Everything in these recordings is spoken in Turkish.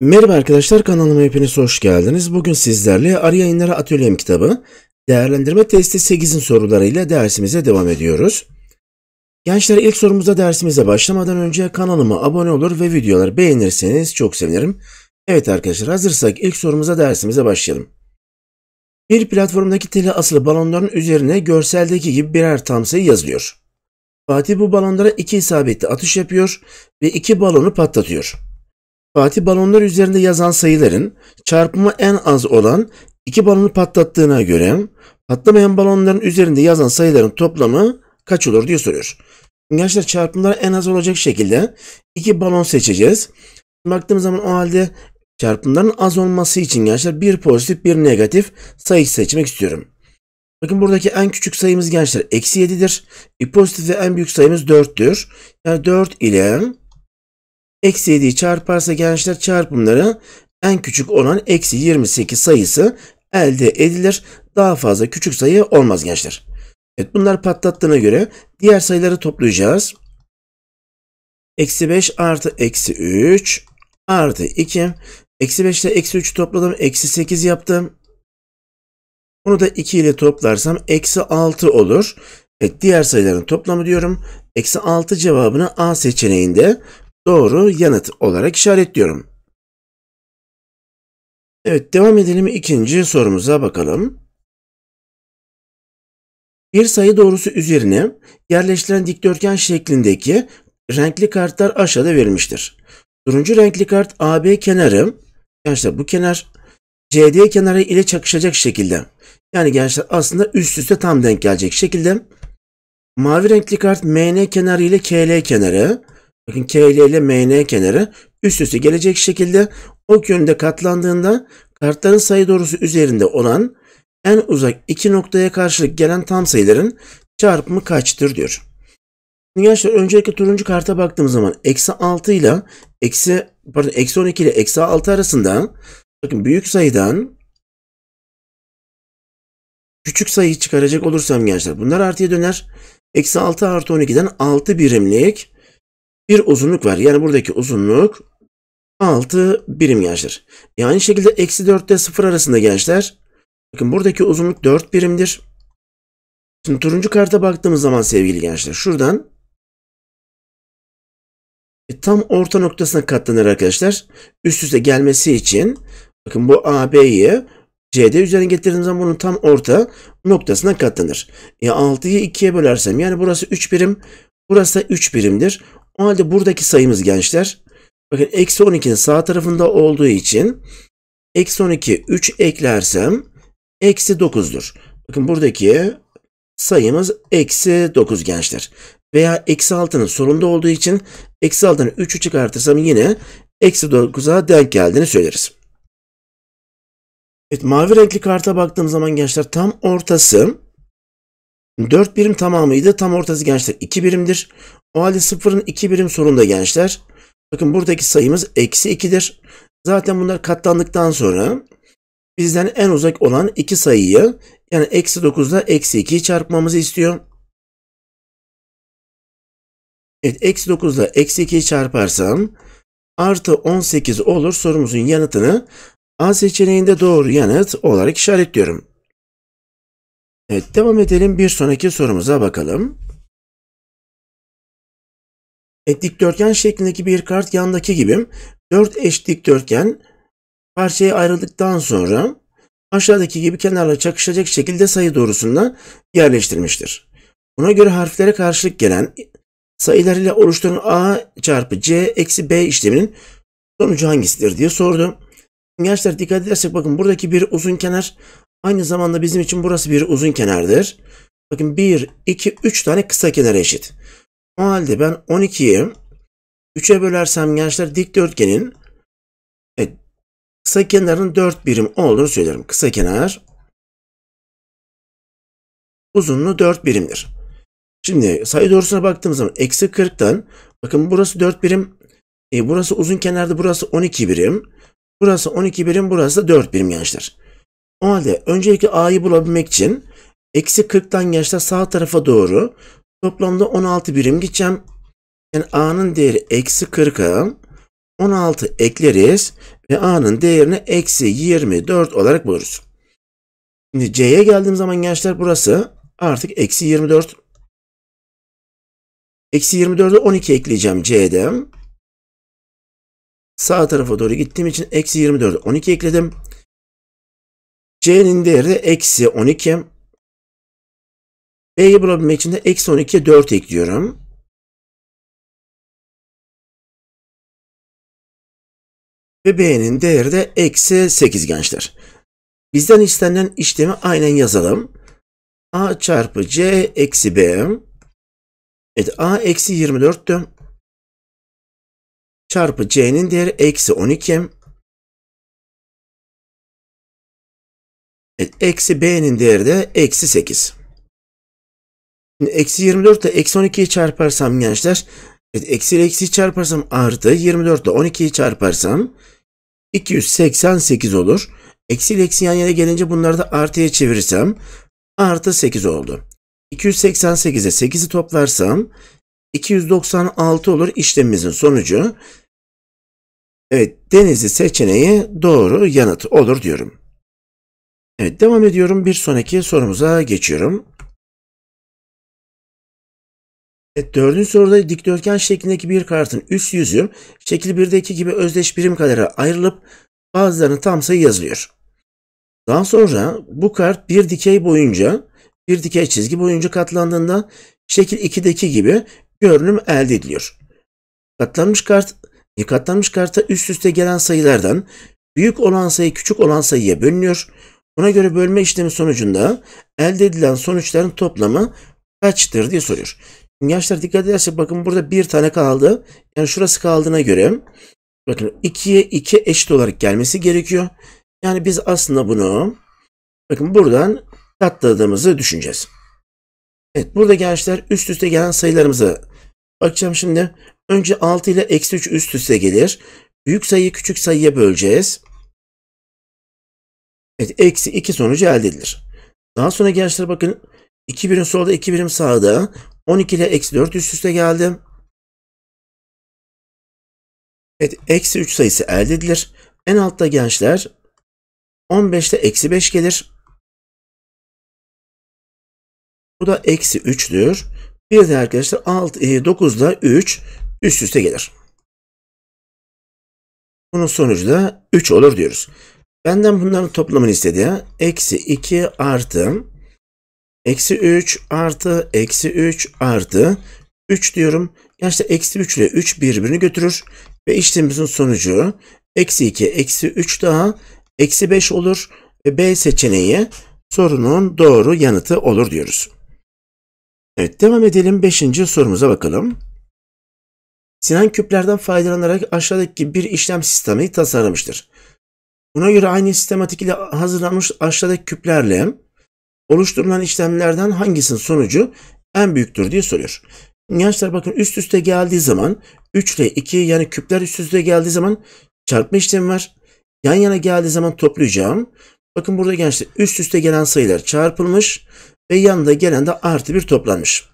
Merhaba arkadaşlar kanalıma hepiniz hoş geldiniz. Bugün sizlerle Arı Yayınları Atölyem kitabı Değerlendirme Testi 8'in sorularıyla dersimize devam ediyoruz. Gençler ilk sorumuza dersimize başlamadan önce kanalıma abone olur ve videoları beğenirseniz çok sevinirim. Evet arkadaşlar hazırsak ilk sorumuza dersimize başlayalım. Bir platformdaki tele asılı balonların üzerine görseldeki gibi birer tam sayı yazılıyor. Fatih bu balonlara iki isabetli atış yapıyor ve iki balonu patlatıyor. Fatih balonlar üzerinde yazan sayıların çarpımı en az olan iki balonu patlattığına göre patlamayan balonların üzerinde yazan sayıların toplamı kaç olur diye soruyor. Gençler çarpımları en az olacak şekilde iki balon seçeceğiz. Baktığımız zaman o halde Çarpımların az olması için gençler bir pozitif bir negatif sayı seçmek istiyorum. Bakın buradaki en küçük sayımız gençler eksi 7'dir. E pozitif ve en büyük sayımız 4'tür. Yani 4 ile eksi 7'yi çarparsa gençler çarpımları en küçük olan eksi 28 sayısı elde edilir. Daha fazla küçük sayı olmaz gençler. Evet bunlar patlattığına göre diğer sayıları toplayacağız. Eksi 5 artı eksi 3 artı 2 Eksi 5 ile eksi 3'ü topladım. Eksi 8 yaptım. Bunu da 2 ile toplarsam eksi 6 olur. Evet diğer sayıların toplamı diyorum. Eksi 6 cevabını A seçeneğinde doğru yanıt olarak işaretliyorum. Evet devam edelim ikinci sorumuza bakalım. Bir sayı doğrusu üzerine yerleştirilen dikdörtgen şeklindeki renkli kartlar aşağıda verilmiştir. Turuncu renkli kart AB kenarı Gençler bu kenar CD kenarı ile çakışacak şekilde. Yani gençler aslında üst üste tam denk gelecek şekilde. Mavi renkli kart MN kenarı ile KL kenarı. Bakın KL ile MN kenarı üst üste gelecek şekilde ok yönünde katlandığında kartların sayı doğrusu üzerinde olan en uzak iki noktaya karşılık gelen tam sayıların çarpımı kaçtır diyor. Gençler öncelikle turuncu karta baktığımız zaman eksi 6 ile eksi pardon eksi 12 ile eksi 6 arasında bakın büyük sayıdan küçük sayıyı çıkaracak olursam gençler bunlar artıya döner. Eksi 6 artı 12'den 6 birimlik bir uzunluk var. Yani buradaki uzunluk 6 birim gençler. E aynı şekilde eksi 4 ile 0 arasında gençler. Bakın buradaki uzunluk 4 birimdir. Şimdi turuncu karta baktığımız zaman sevgili gençler şuradan e, tam orta noktasına katlanır arkadaşlar. Üst üste gelmesi için bakın bu AB'yi CD üzerine getirdiğim zaman bunun tam orta noktasına katlanır. E 6'yı 2'ye bölersem yani burası 3 birim. Burası da 3 birimdir. O halde buradaki sayımız gençler. Bakın eksi 12'nin sağ tarafında olduğu için eksi 12 3 eklersem eksi 9'dur. Bakın buradaki sayımız eksi 9 gençler veya eksi 6'nın solunda olduğu için eksi 6'nın 3'ü çıkartırsam yine eksi 9'a denk geldiğini söyleriz. Evet mavi renkli karta baktığım zaman gençler tam ortası 4 birim tamamıydı. Tam ortası gençler 2 birimdir. O halde sıfırın 2 birim sonunda gençler. Bakın buradaki sayımız eksi 2'dir. Zaten bunlar katlandıktan sonra bizden en uzak olan iki sayıyı yani eksi 9 ile eksi 2'yi çarpmamızı istiyor. Evet eksi 9 ile eksi 2'yi çarparsam artı 18 olur sorumuzun yanıtını A seçeneğinde doğru yanıt olarak işaretliyorum. Evet devam edelim bir sonraki sorumuza bakalım. Evet, dikdörtgen şeklindeki bir kart yandaki gibi 4 eş dikdörtgen parçaya ayrıldıktan sonra aşağıdaki gibi kenarla çakışacak şekilde sayı doğrusunda yerleştirmiştir. Buna göre harflere karşılık gelen Sayılar ile oluşturan A çarpı C eksi B işleminin sonucu hangisidir diye sordu. Gençler dikkat edersek bakın buradaki bir uzun kenar aynı zamanda bizim için burası bir uzun kenardır. Bakın 1, 2, 3 tane kısa kenara eşit. O halde ben 12'yi 3'e bölersem gençler dikdörtgenin evet, kısa kenarın 4 birim olduğunu söylerim. Kısa kenar uzunluğu 4 birimdir. Şimdi sayı doğrusuna baktığımız zaman eksi 40'tan bakın burası 4 birim. E, burası uzun kenarda burası 12 birim. Burası 12 birim burası da 4 birim gençler. O halde öncelikle a'yı bulabilmek için eksi 40'tan gençler sağ tarafa doğru toplamda 16 birim gideceğim. Yani a'nın değeri eksi 40'a 16 ekleriz ve a'nın değerini eksi 24 olarak buluruz. Şimdi c'ye geldiğim zaman gençler burası artık eksi 24. Eksi 24'e 12 ekleyeceğim C'den. Sağ tarafa doğru gittiğim için eksi 24'e 12 ekledim. C'nin değeri de eksi 12. B'yi bulabilmek için de eksi 12'ye 4 ekliyorum. Ve B'nin değeri de eksi 8 gençler. Bizden istenen işlemi aynen yazalım. A çarpı C eksi B Evet A eksi 24'tü. Çarpı C'nin değeri eksi 12. Evet, eksi B'nin değeri de eksi 8. Şimdi eksi 24 ile eksi 12'yi çarparsam gençler evet, eksi ile eksi çarparsam artı 24 ile 12'yi çarparsam 288 olur. Eksi ile eksi yan yana gelince bunları da artıya çevirirsem artı 8 oldu. 288'e 8'i toplarsam 296 olur işlemimizin sonucu. Evet denizi seçeneği doğru yanıt olur diyorum. Evet devam ediyorum. Bir sonraki sorumuza geçiyorum. Evet, dördüncü soruda dikdörtgen şeklindeki bir kartın üst yüzü şekil 1'deki gibi özdeş birim kadere ayrılıp bazılarının tam sayı yazılıyor. Daha sonra bu kart bir dikey boyunca bir dikey çizgi boyunca katlandığından şekil 2'deki gibi görünüm elde ediliyor. Katlanmış kart, katlanmış karta üst üste gelen sayılardan büyük olan sayı küçük olan sayıya bölünüyor. Buna göre bölme işlemi sonucunda elde edilen sonuçların toplamı kaçtır diye soruyor. Şimdi gençler dikkat edersek bakın burada bir tane kaldı. Yani şurası kaldığına göre bakın 2'ye 2 eşit olarak gelmesi gerekiyor. Yani biz aslında bunu bakın buradan katladığımızı düşüneceğiz. Evet burada gençler üst üste gelen sayılarımızı bakacağım şimdi. Önce 6 ile eksi 3 üst üste gelir. Büyük sayıyı küçük sayıya böleceğiz. Evet eksi 2 sonucu elde edilir. Daha sonra gençler bakın 2 birim solda 2 birim sağda 12 ile eksi 4 üst üste geldi. Evet eksi 3 sayısı elde edilir. En altta gençler 15 ile eksi 5 gelir. Bu da eksi 3'dür. Bir de arkadaşlar 6, 9 ile 3 üst üste gelir. Bunun sonucu da 3 olur diyoruz. Benden bunların toplamını istedi. Eksi 2 artı eksi 3 artı eksi 3 artı 3 diyorum. Gerçekten eksi 3 ile 3 birbirini götürür. Ve işlemimizin sonucu eksi 2 eksi 3 daha eksi 5 olur. Ve B seçeneği sorunun doğru yanıtı olur diyoruz. Evet devam edelim 5. sorumuza bakalım. Sinan küplerden faydalanarak aşağıdaki bir işlem sistemi tasarlamıştır. Buna göre aynı sistematik ile hazırlanmış aşağıdaki küplerle oluşturulan işlemlerden hangisinin sonucu en büyüktür diye soruyor. Gençler bakın üst üste geldiği zaman 3 ile 2 yani küpler üst üste geldiği zaman çarpma işlemi var. Yan yana geldiği zaman toplayacağım. Bakın burada gençler üst üste gelen sayılar çarpılmış ve yanında gelen de artı bir toplanmış.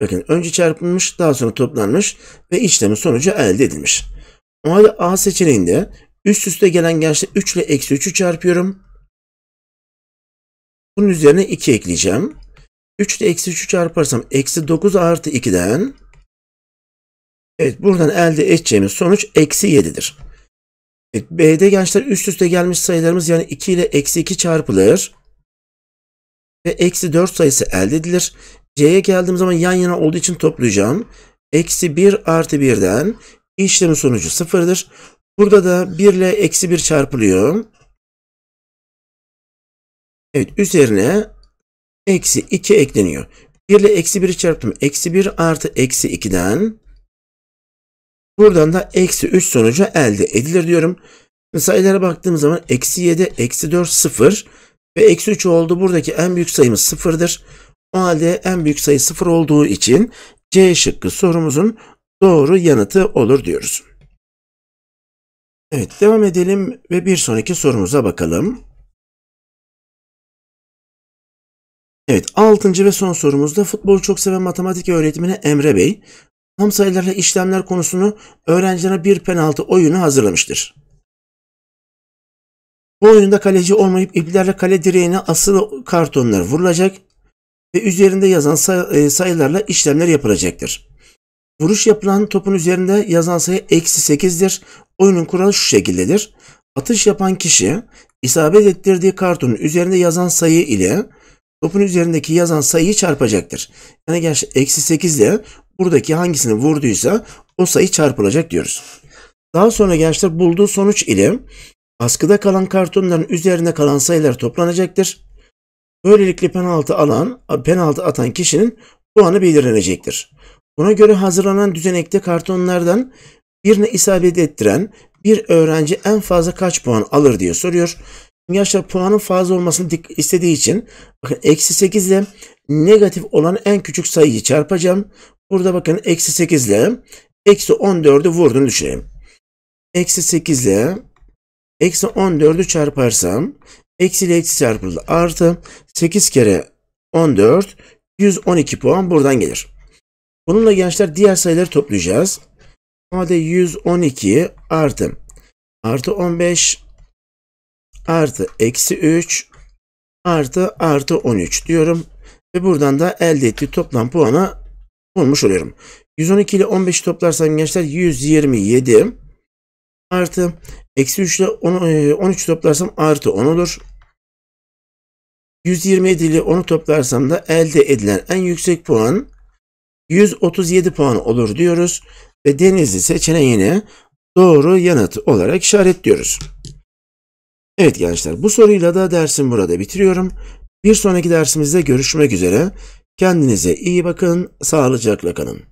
Bakın önce çarpılmış daha sonra toplanmış ve işlemin sonucu elde edilmiş. O halde A seçeneğinde üst üste gelen gençle 3 ile eksi 3'ü çarpıyorum. Bunun üzerine 2 ekleyeceğim. 3 ile eksi 3'ü çarparsam eksi 9 artı 2'den Evet buradan elde edeceğimiz sonuç eksi 7'dir. Evet, B'de gençler üst üste gelmiş sayılarımız yani 2 ile eksi 2 çarpılır ve eksi 4 sayısı elde edilir. C'ye geldiğim zaman yan yana olduğu için toplayacağım. Eksi 1 artı 1'den işlemin sonucu sıfırdır. Burada da 1 ile eksi 1 çarpılıyor. Evet üzerine eksi 2 ekleniyor. 1 ile eksi 1'i çarptım. Eksi 1 artı eksi 2'den buradan da eksi 3 sonucu elde edilir diyorum. Sayılara baktığım zaman eksi 7, eksi 4, 0 ve eksi 3 oldu. Buradaki en büyük sayımız sıfırdır. O halde en büyük sayı sıfır olduğu için C şıkkı sorumuzun doğru yanıtı olur diyoruz. Evet devam edelim ve bir sonraki sorumuza bakalım. Evet 6. ve son sorumuzda futbolu çok seven matematik öğretmeni Emre Bey tam sayılarla işlemler konusunu öğrencilere bir penaltı oyunu hazırlamıştır. Bu oyunda kaleci olmayıp iplerle kale direğine asılı kartonlar vurulacak ve üzerinde yazan say e, sayılarla işlemler yapılacaktır. Vuruş yapılan topun üzerinde yazan sayı eksi 8'dir. Oyunun kuralı şu şekildedir. Atış yapan kişi isabet ettirdiği kartonun üzerinde yazan sayı ile topun üzerindeki yazan sayıyı çarpacaktır. Yani gerçi eksi 8 ile buradaki hangisini vurduysa o sayı çarpılacak diyoruz. Daha sonra gençler bulduğu sonuç ile Askıda kalan kartonların üzerine kalan sayılar toplanacaktır. Böylelikle penaltı alan, penaltı atan kişinin puanı belirlenecektir. Buna göre hazırlanan düzenekte kartonlardan birine isabet ettiren bir öğrenci en fazla kaç puan alır diye soruyor. Yaşlar puanın fazla olmasını istediği için bakın eksi 8 ile negatif olan en küçük sayıyı çarpacağım. Burada bakın eksi 8 ile eksi 14'ü vurdun düşünelim. Eksi 8 ile Eksi 14'ü çarparsam eksi ile eksi çarpıldı. Artı 8 kere 14 112 puan buradan gelir. Bununla gençler diğer sayıları toplayacağız. Madde 112 artı artı 15 artı eksi 3 artı artı 13 diyorum. Ve buradan da elde ettiği toplam puanı bulmuş oluyorum. 112 ile 15 toplarsam gençler 127 artı Eksi 3 ile 10, 13 toplarsam artı 10 olur. 127 ile 10'u toplarsam da elde edilen en yüksek puan 137 puan olur diyoruz. Ve Denizli seçeneğini doğru yanıt olarak işaretliyoruz. Evet gençler bu soruyla da dersim burada bitiriyorum. Bir sonraki dersimizde görüşmek üzere. Kendinize iyi bakın, sağlıcakla kalın.